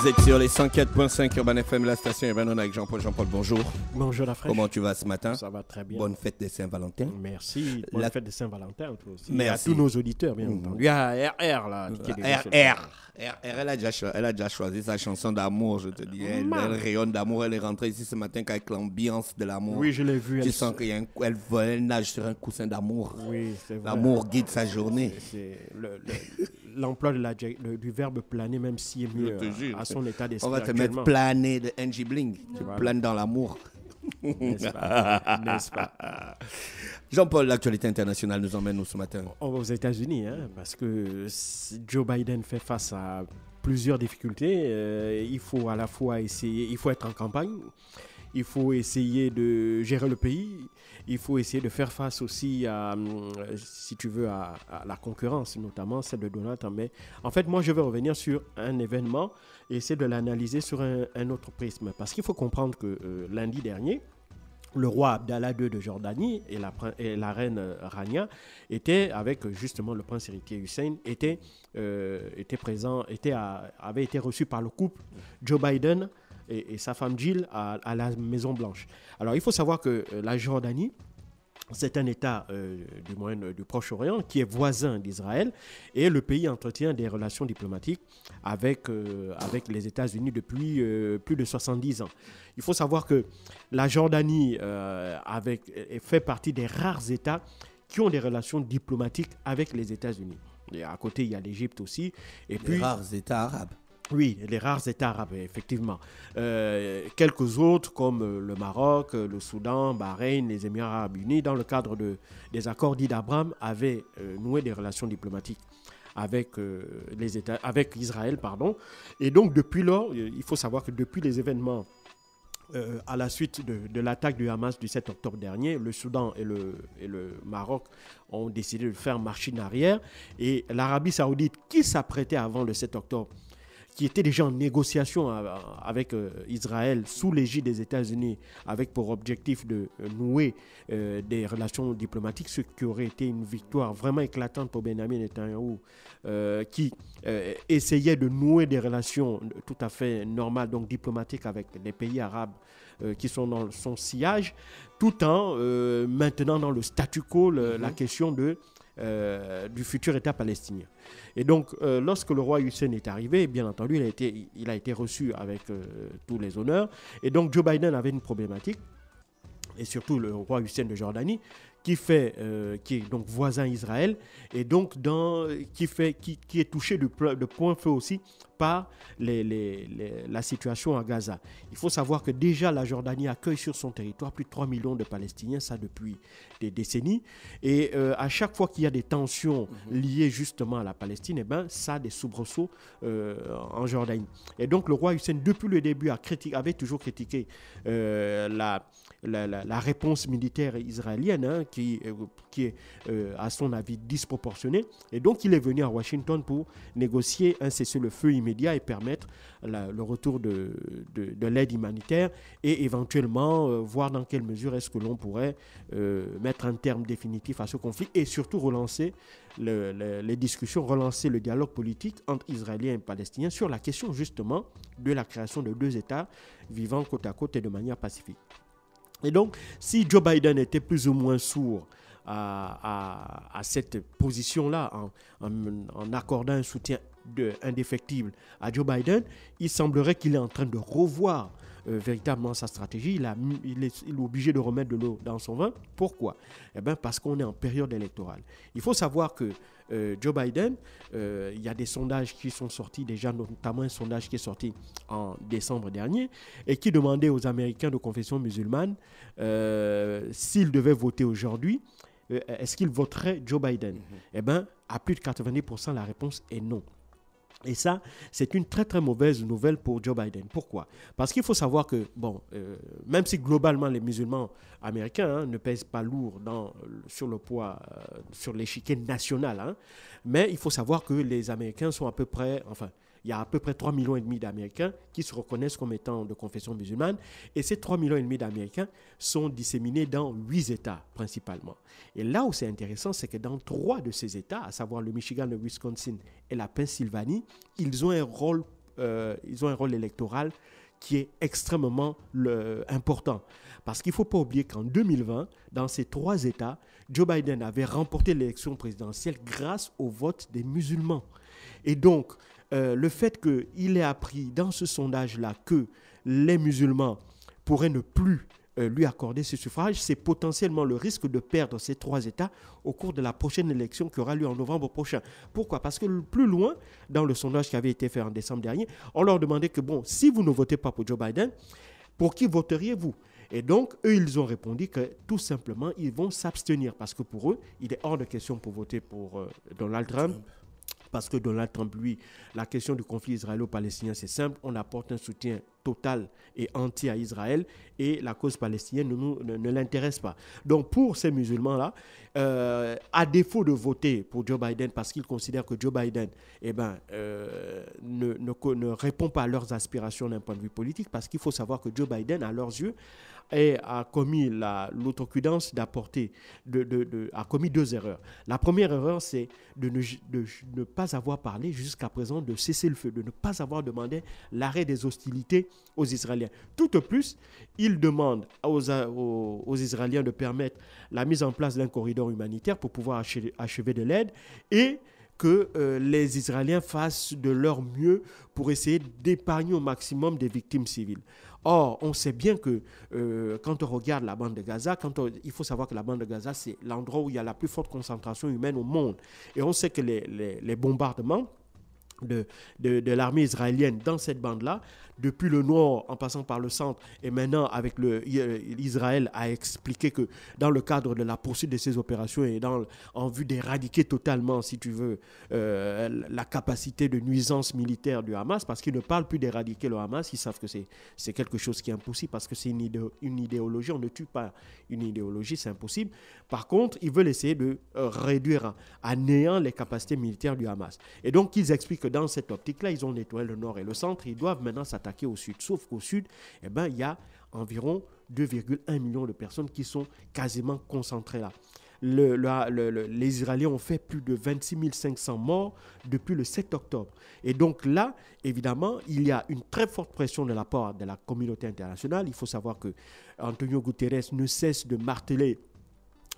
Vous êtes sur les 104.5 Urban FM, la station Urban, avec Jean-Paul. Jean-Paul, bonjour. Bonjour la fraîche. Comment tu vas ce matin Ça va très bien. Bonne fête de Saint-Valentin. Merci. Bonne la... fête de Saint-Valentin aussi. Merci. à tous nos auditeurs, bien entendu. Il mm. RR là. RR. Mm. RR, elle a, déjà, choisi sa chanson d'amour, je te dis. Elle, rayonne d'amour. Elle est rentrée ici ce matin avec l'ambiance de l'amour. Oui, je l'ai vu. Tu sens qu'elle elle, nage sur un coussin d'amour. Oui, c'est vrai. L'amour guide sa journée. C'est le l'emploi du verbe planer, même s'il est mieux euh, à son état d'esprit. On va te mettre planer de NG Bling. Tu planes dans l'amour. N'est-ce pas, pas Jean-Paul, l'actualité internationale nous emmène où ce matin On oh, va oh, aux États-Unis, hein, parce que Joe Biden fait face à plusieurs difficultés. Euh, il faut à la fois essayer, il faut être en campagne il faut essayer de gérer le pays, il faut essayer de faire face aussi à, hum, si tu veux, à, la concurrence, notamment celle de Donald Trump. en fait, moi, je vais revenir sur un événement et essayer de l'analyser sur un, autre prisme. Parce qu'il faut comprendre que euh, lundi dernier, le roi Abdallah II de Jordanie et la, reine euh, Rania étaient avec justement le prince héritier Hussein étaient, euh, présents avaient été reçus par le couple Joe Biden et, sa femme Jill à, la Maison-Blanche. Alors, il faut savoir que euh, la Jordanie, c'est un État euh, du, Moyen, euh, Proche-Orient qui est voisin d'Israël et le pays entretient des relations diplomatiques avec, avec les États-Unis depuis plus de 70 ans. Il faut savoir que la Jordanie avec, fait partie des rares États qui ont des relations diplomatiques avec les États-Unis. Et à côté, il y a l'Égypte aussi. Et les rares États arabes. Oui, les rares États arabes, effectivement. Euh, quelques autres comme euh, le Maroc, euh, le Soudan, Bahreïn, les Émirats arabes unis, dans le cadre de, des accords dits d'Abraham, avaient noué des relations diplomatiques avec, les États, avec Israël. Pardon. Et donc depuis lors, il faut savoir que depuis les événements à la suite de, l'attaque du Hamas du 7 octobre dernier, le Soudan et le, et le Maroc ont décidé de faire marche arrière. Et l'Arabie saoudite, qui s'apprêtait avant le 7 octobre qui était déjà en négociation avec euh, Israël sous l'égide des États-Unis, avec pour objectif de euh, nouer euh, des relations diplomatiques, ce qui aurait été une victoire vraiment éclatante pour Benjamin Netanyahu, qui essayait de nouer des relations tout à fait normales, donc diplomatiques, avec les pays arabes qui sont dans son sillage, tout en maintenant dans le statu quo la mhm. question de euh, du futur État palestinien. Et donc, euh, lorsque le roi Hussein est arrivé, bien entendu, il a été reçu avec euh, tous les honneurs. Et donc, Joe Biden avait une problématique, et surtout le roi Hussein de Jordanie, qui, fait, euh, qui est donc voisin Israël et donc dans, qui, fait, qui, est touché de, de point feu aussi par les, les, la situation à Gaza. Il faut savoir que déjà la Jordanie accueille sur son territoire plus de 3 millions de Palestiniens, ça depuis des décennies. Et euh, à chaque fois qu'il y a des tensions mhm. liées justement à la Palestine, eh ben, ça a des soubresauts euh, en Jordanie. Et donc le roi Hussein, depuis le début, a critiqué, avait toujours critiqué la, la, réponse militaire israélienne, hein, euh, qui, est euh, à son avis disproportionné Et donc il est venu à Washington pour négocier un cessez-le-feu immédiat et permettre le retour de, l'aide humanitaire et éventuellement euh, voir dans quelle mesure est-ce que l'on pourrait mettre un terme définitif à ce conflit et surtout relancer les discussions, relancer le dialogue politique entre Israéliens et Palestiniens sur la question justement de la création de deux États vivant côte à côte et de manière pacifique. Et donc, si Joe Biden était plus ou moins sourd à, cette position-là, en, accordant un soutien indéfectible à Joe Biden, il semblerait qu'il est en train de revoir euh, véritablement sa stratégie. Il, a, est, obligé de remettre de l'eau dans son vin. Pourquoi Eh bien, parce qu'on est en période électorale. Il faut savoir que euh, Joe Biden, euh, il y a des sondages qui sont sortis déjà, notamment un sondage qui est sorti en décembre dernier, et qui demandait aux Américains de confession musulmane s'ils devaient voter aujourd'hui, est-ce qu'ils voteraient Joe Biden mm-hmm. Eh bien, à plus de 90%, la réponse est non. Et ça, c'est une très très mauvaise nouvelle pour Joe Biden. Pourquoi Parce qu'il faut savoir que, bon, euh, même si globalement les musulmans américains hein, ne pèsent pas lourd sur le poids, euh, sur l'échiquier national, hein, mais il faut savoir que les Américains sont à peu près, enfin, il y a à peu près 3,5 millions et demi d'Américains qui se reconnaissent comme étant de confession musulmane. Et ces 3,5 millions et demi d'Américains sont disséminés dans 8 États principalement. Et là où c'est intéressant, c'est que dans 3 de ces États, à savoir le Michigan, le Wisconsin et la Pennsylvanie, ils ont un rôle, euh, ils ont un rôle électoral qui est extrêmement le, important. Parce qu'il ne faut pas oublier qu'en 2020, dans ces trois États, Joe Biden avait remporté l'élection présidentielle grâce au vote des musulmans. Et donc, euh, le fait qu'il ait appris dans ce sondage-là que les musulmans pourraient ne plus euh, lui accorder ce suffrage, c'est potentiellement le risque de perdre ces trois États au cours de la prochaine élection qui aura lieu en novembre prochain. Pourquoi Parce que plus loin, dans le sondage qui avait été fait en décembre dernier, on leur demandait que, bon, si vous ne votez pas pour Joe Biden, pour qui voteriez-vous et donc, eux, ils ont répondu que tout simplement, ils vont s'abstenir parce que pour eux, il est hors de question pour voter pour euh, Donald Trump parce que Donald Trump, lui, la question du conflit israélo-palestinien, c'est simple. On apporte un soutien total et entier à Israël et la cause palestinienne ne, l'intéresse pas. Donc pour ces musulmans-là, euh, à défaut de voter pour Joe Biden parce qu'ils considèrent que Joe Biden eh ben, euh, ne, ne répond pas à leurs aspirations d'un point de vue politique, parce qu'il faut savoir que Joe Biden, à leurs yeux, et a commis l'autocudence d'apporter, a commis deux erreurs. La première erreur, c'est de ne, pas avoir parlé jusqu'à présent de cesser le feu, de ne pas avoir demandé l'arrêt des hostilités aux Israéliens. Tout au plus, il demande aux, Israéliens de permettre la mise en place d'un corridor humanitaire pour pouvoir achever, de l'aide et que euh, les Israéliens fassent de leur mieux pour essayer d'épargner au maximum des victimes civiles. Or, on sait bien que euh, quand on regarde la bande de Gaza, quand il faut savoir que la bande de Gaza, c'est l'endroit où il y a la plus forte concentration humaine au monde. Et on sait que les bombardements de, de, l'armée israélienne dans cette bande-là, depuis le nord en passant par le centre, et maintenant avec le, euh, Israël a expliqué que dans le cadre de la poursuite de ces opérations et dans, en vue d'éradiquer totalement, si tu veux, euh, la capacité de nuisance militaire du Hamas, parce qu'ils ne parlent plus d'éradiquer le Hamas, ils savent que c'est quelque chose qui est impossible, parce que c'est une, une, idéologie, on ne tue pas une idéologie, c'est impossible. Par contre, ils veulent essayer de euh, réduire à, à néant les capacités militaires du Hamas. Et donc, ils expliquent dans cette optique-là, ils ont nettoyé le nord et le centre. Ils doivent maintenant s'attaquer au sud. Sauf qu'au sud, eh ben, il y a environ 2,1 millions de personnes qui sont quasiment concentrées là. les Israéliens ont fait plus de 26 500 morts depuis le 7 octobre. Et donc là, évidemment, il y a une très forte pression de la part de la communauté internationale. Il faut savoir que Antonio Guterres ne cesse de marteler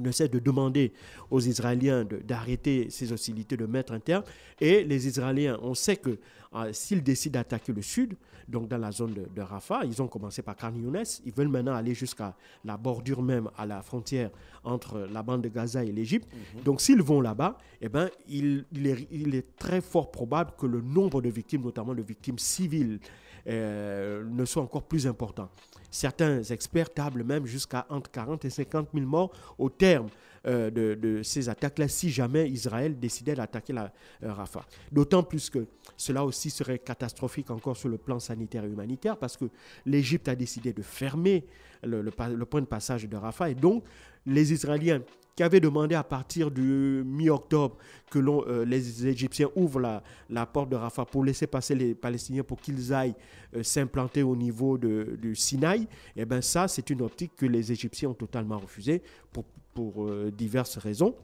ne cesse de demander aux Israéliens d'arrêter ces hostilités, de mettre un terme. Et les Israéliens, on sait que ah, s'ils décident d'attaquer le sud, donc dans la zone de, de Rafah, ils ont commencé par Khan Younes, ils veulent maintenant aller jusqu'à la bordure même, à la frontière entre la bande de Gaza et l'Égypte. Mhm. Donc s'ils vont là-bas, eh ben, il est très fort probable que le nombre de victimes, notamment de victimes civiles, euh, ne soit encore plus important. Certains experts tablent même jusqu'à entre 40 et 50 000 morts au terme euh, de, ces attaques-là si jamais Israël décidait d'attaquer la euh, Rafah. D'autant plus que cela aussi serait catastrophique encore sur le plan sanitaire et humanitaire parce que l'Égypte a décidé de fermer le, point de passage de Rafah et donc les Israéliens qui avaient demandé à partir du mi-octobre que euh, les Égyptiens ouvrent la, porte de Rafah pour laisser passer les Palestiniens pour qu'ils aillent s'implanter au niveau du Sinaï, et eh bien ça, c'est une optique que les Égyptiens ont totalement refusée pour pour euh, diverses raisons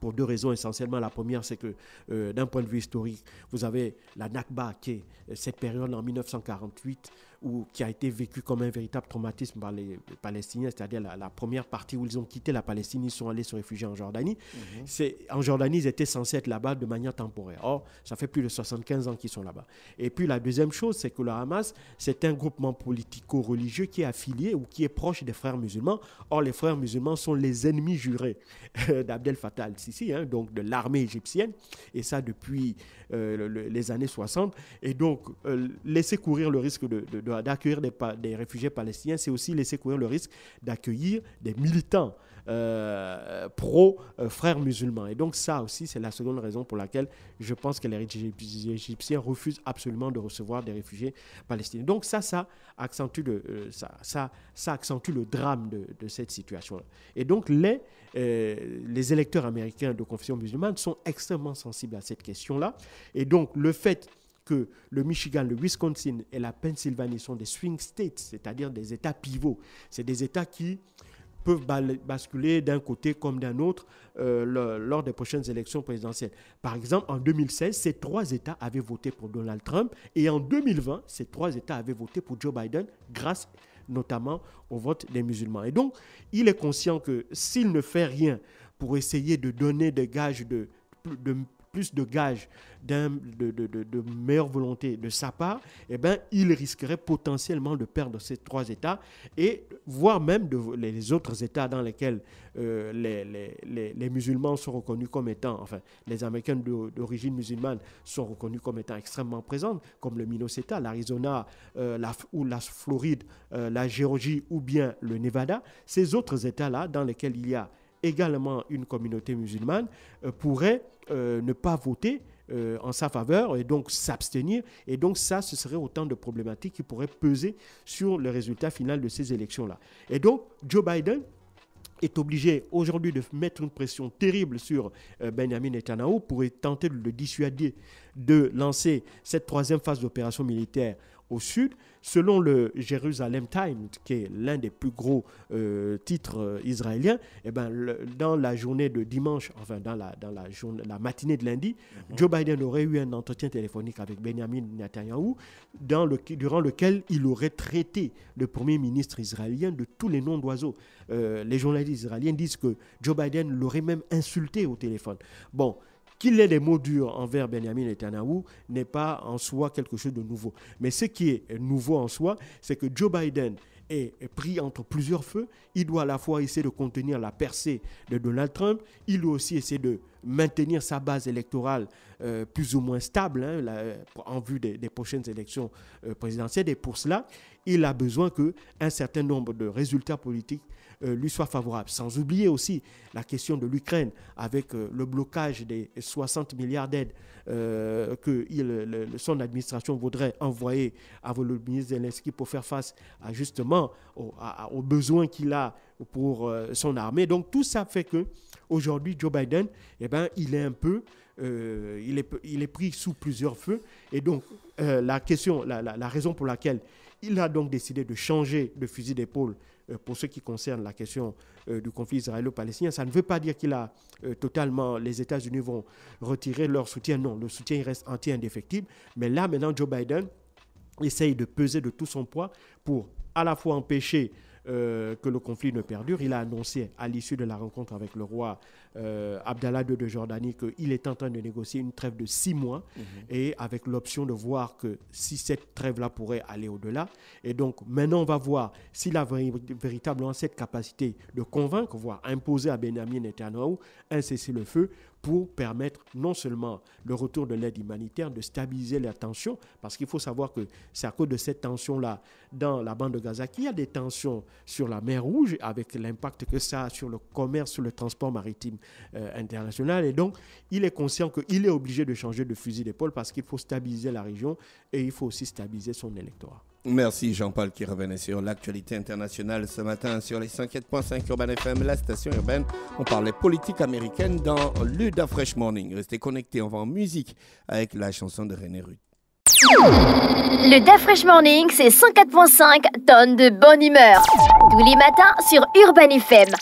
pour deux raisons essentiellement. La première, c'est que euh, d'un point de vue historique, vous avez la Nakba, qui est euh, cette période en 1948 ou qui a été vécu comme un véritable traumatisme par les Palestiniens, c'est-à-dire la, première partie où ils ont quitté la Palestine, ils sont allés se réfugier en Jordanie. Mhm. C'est En Jordanie, ils étaient censés être là-bas de manière temporaire. Or, ça fait plus de 75 ans qu'ils sont là-bas. Et puis la deuxième chose, c'est que le Hamas, c'est un groupement politico-religieux qui est affilié ou qui est proche des frères musulmans. Or, les frères musulmans sont les ennemis jurés euh, d'Abdel Fattah al-Sisi, hein, donc de l'armée égyptienne, et ça depuis euh, les années 60. Et donc, euh, laisser courir le risque de, de, de d'accueillir des, des, réfugiés palestiniens, c'est aussi laisser courir le risque d'accueillir des militants euh, pro-frères musulmans. Et donc ça aussi, c'est la seconde raison pour laquelle je pense que les Égyptiens refusent absolument de recevoir des réfugiés palestiniens. Donc ça, ça accentue le, euh, ça, ça, accentue le drame de, cette situation-là. Et donc les, euh, les électeurs américains de confession musulmane sont extrêmement sensibles à cette question-là. Et donc le fait que le Michigan, le Wisconsin et la Pennsylvanie sont des swing states, c'est-à-dire des États pivots. C'est des États qui peuvent basculer d'un côté comme d'un autre euh, lors des prochaines élections présidentielles. Par exemple, en 2016, ces trois États avaient voté pour Donald Trump et en 2020, ces trois États avaient voté pour Joe Biden grâce notamment au vote des musulmans. Et donc, il est conscient que s'il ne fait rien pour essayer de donner des gages de, de plus de gages de, meilleure volonté de sa part, eh ben, il risquerait potentiellement de perdre ces trois États, et voire même les autres États dans lesquels euh, les, musulmans sont reconnus comme étant, enfin, les Américains d'origine musulmane sont reconnus comme étant extrêmement présents, comme le Minnesota, l'Arizona, euh, la, ou la Floride, euh, la Géorgie, ou bien le Nevada. Ces autres États-là, dans lesquels il y a également une communauté musulmane, euh, pourrait euh, ne pas voter euh, en sa faveur et donc s'abstenir. Et donc ça, ce serait autant de problématiques qui pourraient peser sur le résultat final de ces élections-là. Et donc Joe Biden est obligé aujourd'hui de mettre une pression terrible sur Benjamin Netanyahu pour tenter de le dissuader de lancer cette troisième phase d'opération militaire au sud. Selon le Jerusalem Times, qui est l'un des plus gros euh, titres euh, israéliens, eh ben, dans la journée de dimanche, enfin dans la, matinée de lundi, mhm. Joe Biden aurait eu un entretien téléphonique avec Benjamin Netanyahu, durant lequel il aurait traité le Premier ministre israélien de tous les noms d'oiseaux. Euh, les journalistes israéliens disent que Joe Biden l'aurait même insulté au téléphone. Bon, qu'il ait des mots durs envers Benjamin Netanyahu n'est pas en soi quelque chose de nouveau. Mais ce qui est nouveau en soi, c'est que Joe Biden est pris entre plusieurs feux. Il doit à la fois essayer de contenir la percée de Donald Trump, il doit aussi essayer de maintenir sa base électorale euh, plus ou moins stable hein, euh, en vue des, prochaines élections euh, présidentielles. Et pour cela, il a besoin qu'un certain nombre de résultats politiques euh, lui soit favorable. Sans oublier aussi la question de l'Ukraine avec euh, le blocage des 60 milliards d'aides euh, que son administration voudrait envoyer à Volodymyr Zelensky pour faire face justement aux, besoins qu'il a pour son armée. Donc tout ça fait que aujourd'hui Joe Biden, eh ben, il est un peu il, est, il est pris sous plusieurs feux. Et donc, la question, la, raison pour laquelle il a donc décidé de changer de fusil d'épaule euh, pour ce qui concerne la question euh, du conflit israélo-palestinien. Ça ne veut pas dire qu'il a euh, totalement, les États-Unis vont retirer leur soutien. Non, le soutien reste entier indéfectible. Mais là, maintenant, Joe Biden essaye de peser de tout son poids pour à la fois empêcher euh, que le conflit ne perdure. Il a annoncé à l'issue de la rencontre avec le roi euh, Abdallah II de Jordanie qu'il est en train de négocier une trêve de six mois mhm. et avec l'option de voir que si cette trêve-là pourrait aller au-delà. Et donc maintenant, on va voir s'il a véritablement cette capacité de convaincre, voire imposer à Benjamin Netanyahu un cessez-le-feu pour permettre non seulement le retour de l'aide humanitaire, de stabiliser la tension, parce qu'il faut savoir que c'est à cause de cette tension-là dans la bande de Gaza qu'il y a des tensions sur la mer Rouge, avec l'impact que ça a sur le commerce, sur le transport maritime euh, international. Et donc, il est conscient qu'il est obligé de changer de fusil d'épaule parce qu'il faut stabiliser la région et il faut aussi stabiliser son électorat. Merci Jean-Paul qui revenait sur l'actualité internationale ce matin sur les 104.5 Urban FM, la station urbaine. On parlait politique américaine dans Luda Fresh Morning. Restez connectés, on va en musique avec la chanson de René Ruth. Le Fresh Morning, c'est 104.5 tonnes de bonne humeur. Tous les matins sur Urban FM.